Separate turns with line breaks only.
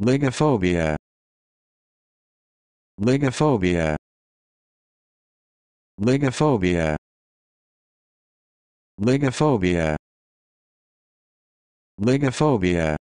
Ligophobia. Ligophobia. Ligophobia. Ligophobia. Ligophobia.